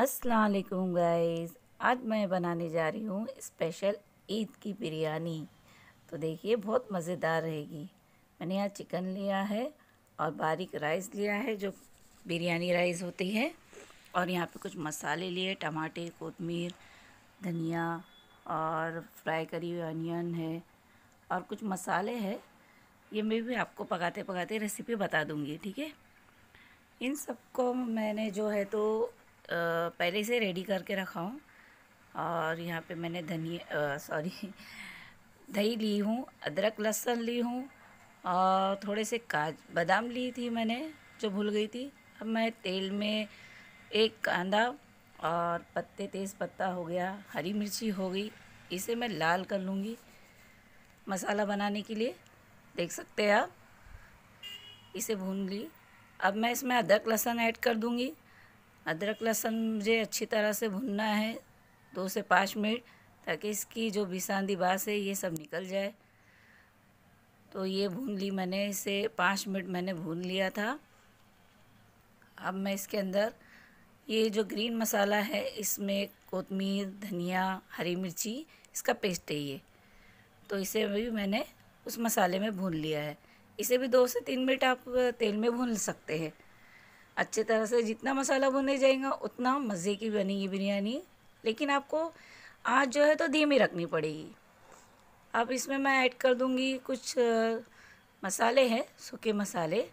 असलकुम गाइस आज मैं बनाने जा रही हूँ स्पेशल ईद की बिरयानी तो देखिए बहुत मज़ेदार रहेगी मैंने यहाँ चिकन लिया है और बारीक राइस लिया है जो बिरयानी राइस होती है और यहाँ पे कुछ मसाले लिए टमाटे कोतमीर धनिया और फ्राई करी हुई अनियन है और कुछ मसाले हैं ये मैं भी आपको पकाते पकाते रेसिपी बता दूँगी ठीक है इन सबको मैंने जो है तो पहले से रेडी करके रखा हूँ और यहाँ पे मैंने धनिया सॉरी दही ली हूँ अदरक लहसुन ली हूँ और थोड़े से काज बादाम ली थी मैंने जो भूल गई थी अब मैं तेल में एक कांदा और पत्ते तेज़ पत्ता हो गया हरी मिर्ची हो गई इसे मैं लाल कर लूँगी मसाला बनाने के लिए देख सकते हैं आप इसे भून ली अब मैं इसमें अदरक लहसुन ऐड कर दूँगी अदरक लहसुन मुझे अच्छी तरह से भुनना है दो से पाँच मिनट ताकि इसकी जो बिसांदी बास है ये सब निकल जाए तो ये भून ली मैंने इसे पाँच मिनट मैंने भून लिया था अब मैं इसके अंदर ये जो ग्रीन मसाला है इसमें कोतमीर धनिया हरी मिर्ची इसका पेस्ट है ये तो इसे भी मैंने उस मसाले में भून लिया है इसे भी दो से तीन मिनट आप तेल में भून सकते हैं अच्छे तरह से जितना मसाला भुने जाएगा उतना मज़े की बनेगी बिरयानी लेकिन आपको आँच जो है तो धीमी रखनी पड़ेगी अब इसमें मैं ऐड कर दूँगी कुछ मसाले हैं सूखे मसाले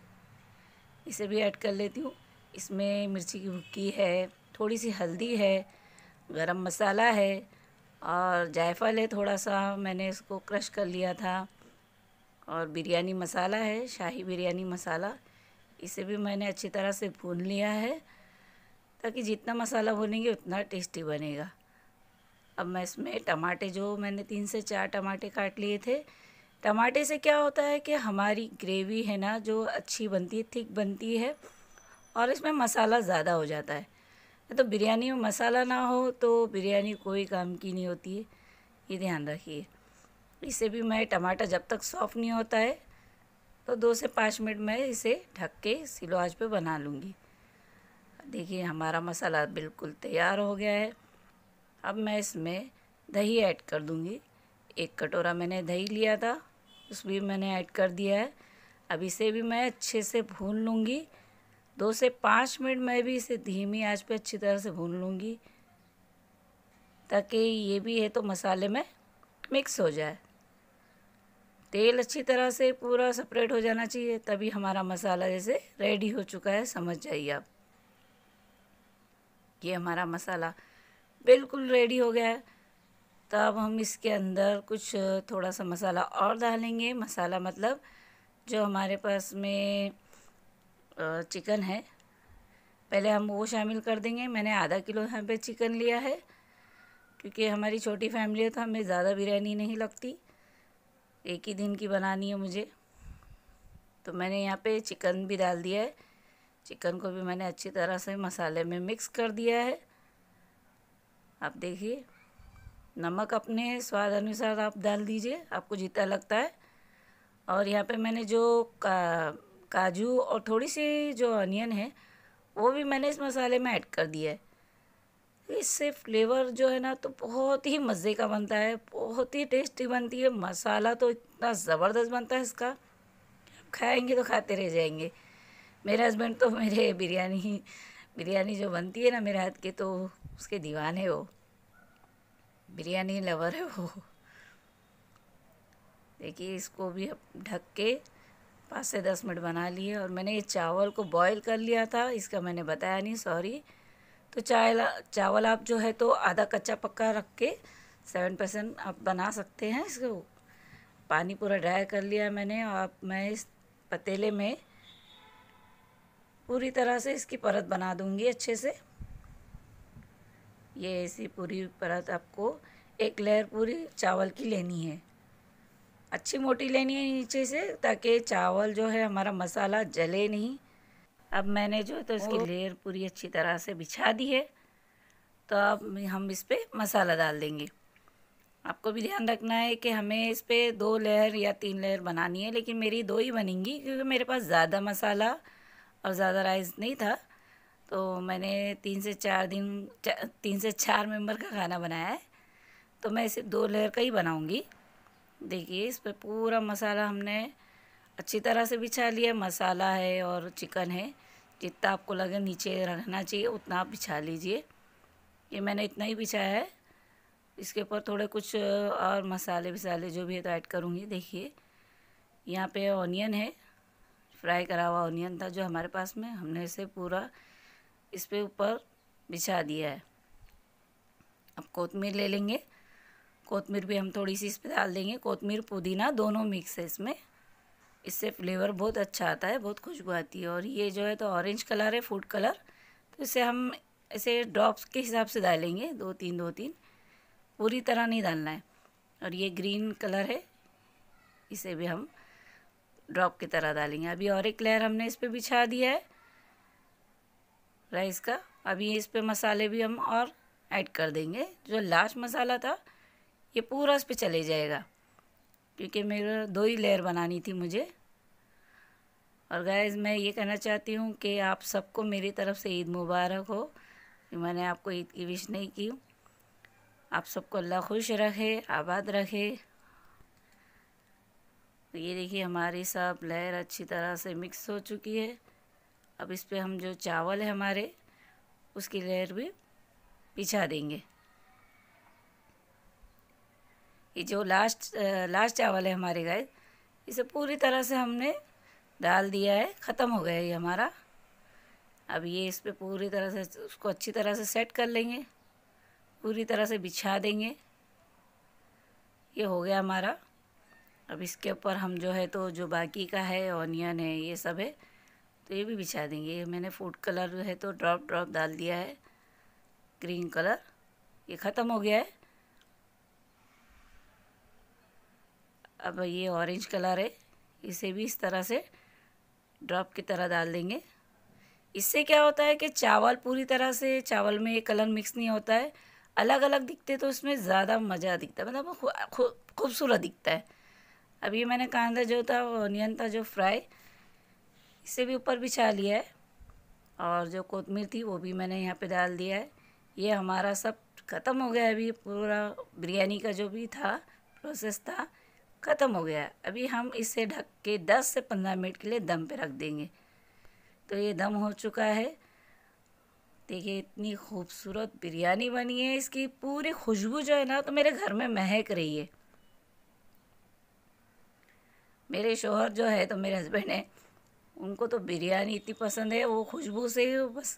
इसे भी ऐड कर लेती हूँ इसमें मिर्ची की भुक्की है थोड़ी सी हल्दी है गरम मसाला है और जायफल है थोड़ा सा मैंने इसको क्रश कर लिया था और बिरयानी मसाला है शाही बिरयानी मसाला इसे भी मैंने अच्छी तरह से भून लिया है ताकि जितना मसाला भुनेंगे उतना टेस्टी बनेगा अब मैं इसमें टमाटे जो मैंने तीन से चार टमाटे काट लिए थे टमाटे से क्या होता है कि हमारी ग्रेवी है ना जो अच्छी बनती है थिक बनती है और इसमें मसाला ज़्यादा हो जाता है तो बिरयानी में मसाला ना हो तो बिरयानी कोई काम की नहीं होती है ये ध्यान रखिए इसे भी मैं टमाटर जब तक सॉफ्ट नहीं होता है तो दो से पाँच मिनट में इसे ढक के सिलो आँच पर बना लूँगी देखिए हमारा मसाला बिल्कुल तैयार हो गया है अब मैं इसमें दही ऐड कर दूँगी एक कटोरा मैंने दही लिया था उस भी मैंने ऐड कर दिया है अब इसे भी मैं अच्छे से भून लूँगी दो से पाँच मिनट मैं भी इसे धीमी आँच पे अच्छी तरह से भून लूँगी ताकि ये भी है तो मसाले में मिक्स हो जाए तेल अच्छी तरह से पूरा सेपरेट हो जाना चाहिए तभी हमारा मसाला जैसे रेडी हो चुका है समझ जाइए आप ये हमारा मसाला बिल्कुल रेडी हो गया है तब हम इसके अंदर कुछ थोड़ा सा मसाला और डालेंगे मसाला मतलब जो हमारे पास में चिकन है पहले हम वो शामिल कर देंगे मैंने आधा किलो यहाँ पे चिकन लिया है क्योंकि हमारी छोटी फैमिली है तो हमें ज़्यादा बिरयानी नहीं लगती एक ही दिन की बनानी है मुझे तो मैंने यहाँ पे चिकन भी डाल दिया है चिकन को भी मैंने अच्छी तरह से मसाले में मिक्स कर दिया है आप देखिए नमक अपने स्वाद अनुसार आप डाल दीजिए आपको जितना लगता है और यहाँ पे मैंने जो का काजू और थोड़ी सी जो अनियन है वो भी मैंने इस मसाले में ऐड कर दिया है इससे फ्लेवर जो है ना तो बहुत ही मज़े का बनता है बहुत ही टेस्टी बनती है मसाला तो इतना ज़बरदस्त बनता है इसका खाएंगे तो खाते रह जाएंगे मेरे हस्बैंड तो मेरे बिरयानी बिरयानी जो बनती है ना मेरे हाथ के तो उसके दीवान है वो बिरयानी लवर है वो देखिए इसको भी अब ढक के पाँच से दस मिनट बना लिए और मैंने ये चावल को बॉईल कर लिया था इसका मैंने बताया नहीं सॉरी तो चाय चावल आप जो है तो आधा कच्चा पक्का रख के सेवन परसेंट आप बना सकते हैं इसको पानी पूरा ड्राई कर लिया मैंने और मैं इस पतीले में पूरी तरह से इसकी परत बना दूंगी अच्छे से ये ऐसी पूरी परत आपको एक लेयर पूरी चावल की लेनी है अच्छी मोटी लेनी है नीचे से ताकि चावल जो है हमारा मसाला जले नहीं अब मैंने जो है तो इसकी लेयर पूरी अच्छी तरह से बिछा दी है तो अब हम इस पर मसाला डाल देंगे आपको भी ध्यान रखना है कि हमें इस पर दो लेयर या तीन लेयर बनानी है लेकिन मेरी दो ही बनेंगी क्योंकि मेरे पास ज़्यादा मसाला और ज़्यादा राइस नहीं था तो मैंने तीन से चार दिन चा, तीन से चार मेंबर का खाना बनाया है तो मैं इसे दो लेयर का ही बनाऊँगी देखिए इस पर पूरा मसाला हमने अच्छी तरह से बिछा लिया मसाला है और चिकन है जितना आपको लगे नीचे रखना चाहिए उतना आप बिछा लीजिए ये मैंने इतना ही बिछाया है इसके ऊपर थोड़े कुछ और मसाले विसाले जो भी है तो ऐड करूँगी देखिए यहाँ पे ऑनियन है फ्राई करा हुआ ऑनियन था जो हमारे पास में हमने इसे पूरा इस पर ऊपर बिछा दिया है अब कोतमीर ले लेंगे कोतमीर भी हम थोड़ी सी इस पर डाल देंगे कोतमीर पुदीना दोनों मिक्स है इसमें इससे फ्लेवर बहुत अच्छा आता है बहुत खुशबू आती है और ये जो है तो ऑरेंज कलर है फूड कलर तो इसे हम ऐसे ड्रॉप्स के हिसाब से डालेंगे दो तीन दो तीन पूरी तरह नहीं डालना है और ये ग्रीन कलर है इसे भी हम ड्रॉप की तरह डालेंगे अभी और एक लेयर हमने इस पर बिछा दिया है राइस का अभी इस पर मसाले भी हम और ऐड कर देंगे जो लास्ट मसाला था ये पूरा इस पर चले जाएगा क्योंकि मेरे दो ही लेयर बनानी थी मुझे और गैज़ मैं ये कहना चाहती हूँ कि आप सबको मेरी तरफ से ईद मुबारक हो कि मैंने आपको ईद की विश नहीं की आप सबको अल्लाह खुश रखे आबाद रखे तो ये देखिए हमारी सब लहर अच्छी तरह से मिक्स हो चुकी है अब इस पर हम जो चावल है हमारे उसकी लहर भी बिछा देंगे ये जो लास्ट लास्ट चावल है हमारे गाय इसे पूरी तरह से हमने डाल दिया है ख़त्म हो गया ये हमारा अब ये इस पर पूरी तरह से उसको अच्छी तरह से सेट कर लेंगे पूरी तरह से बिछा देंगे ये हो गया हमारा अब इसके ऊपर हम जो है तो जो बाकी का है ऑनियन है ये सब है तो ये भी बिछा देंगे ये मैंने फूड कलर है तो ड्रॉप ड्रॉप डाल दिया है ग्रीन कलर ये ख़त्म हो गया है अब ये ऑरेंज कलर है इसे भी इस तरह से ड्रॉप की तरह डाल देंगे इससे क्या होता है कि चावल पूरी तरह से चावल में ये कलर मिक्स नहीं होता है अलग अलग दिखते तो उसमें ज़्यादा मज़ा दिखता है मतलब खूबसूरत दिखता है अब ये मैंने कांदा जो था ऑनियन था जो फ्राई इसे भी ऊपर बिछा लिया है और जो कोतमीर थी वो भी मैंने यहाँ पे डाल दिया है ये हमारा सब ख़त्म हो गया अभी पूरा बिरयानी का जो भी था प्रोसेस था ख़त्म हो गया अभी हम इसे ढक के 10 से 15 मिनट के लिए दम पे रख देंगे तो ये दम हो चुका है देखिए इतनी खूबसूरत बिरयानी बनी है इसकी पूरी खुशबू जो है ना तो मेरे घर में महक रही है मेरे शोहर जो है तो मेरे हस्बैंड है उनको तो बिरयानी इतनी पसंद है वो खुशबू से ही बस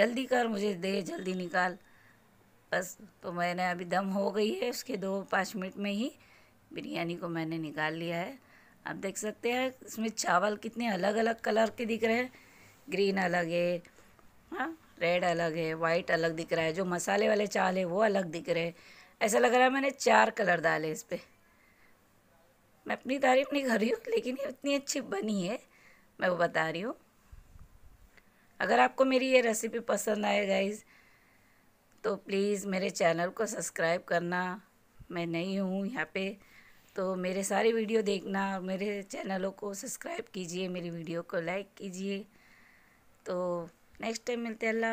जल्दी कर मुझे दे जल्दी निकाल बस तो मैंने अभी दम हो गई है उसके दो पाँच मिनट में ही बिरयानी को मैंने निकाल लिया है आप देख सकते हैं इसमें चावल कितने अलग अलग कलर के दिख रहे हैं ग्रीन अलग है हाँ रेड अलग है वाइट अलग दिख रहा है जो मसाले वाले चावल है वो अलग दिख रहे हैं ऐसा लग रहा है मैंने चार कलर डाले इस पर मैं अपनी तारीफ नहीं कर रही हूँ लेकिन ये इतनी अच्छी बनी है मैं वो बता रही हूँ अगर आपको मेरी ये रेसिपी पसंद आए गाइज़ तो प्लीज़ मेरे चैनल को सब्सक्राइब करना मैं नहीं हूँ यहाँ पर तो मेरे सारे वीडियो देखना और मेरे चैनलों को सब्सक्राइब कीजिए मेरी वीडियो को लाइक कीजिए तो नेक्स्ट टाइम मिलते हैं अल्लाह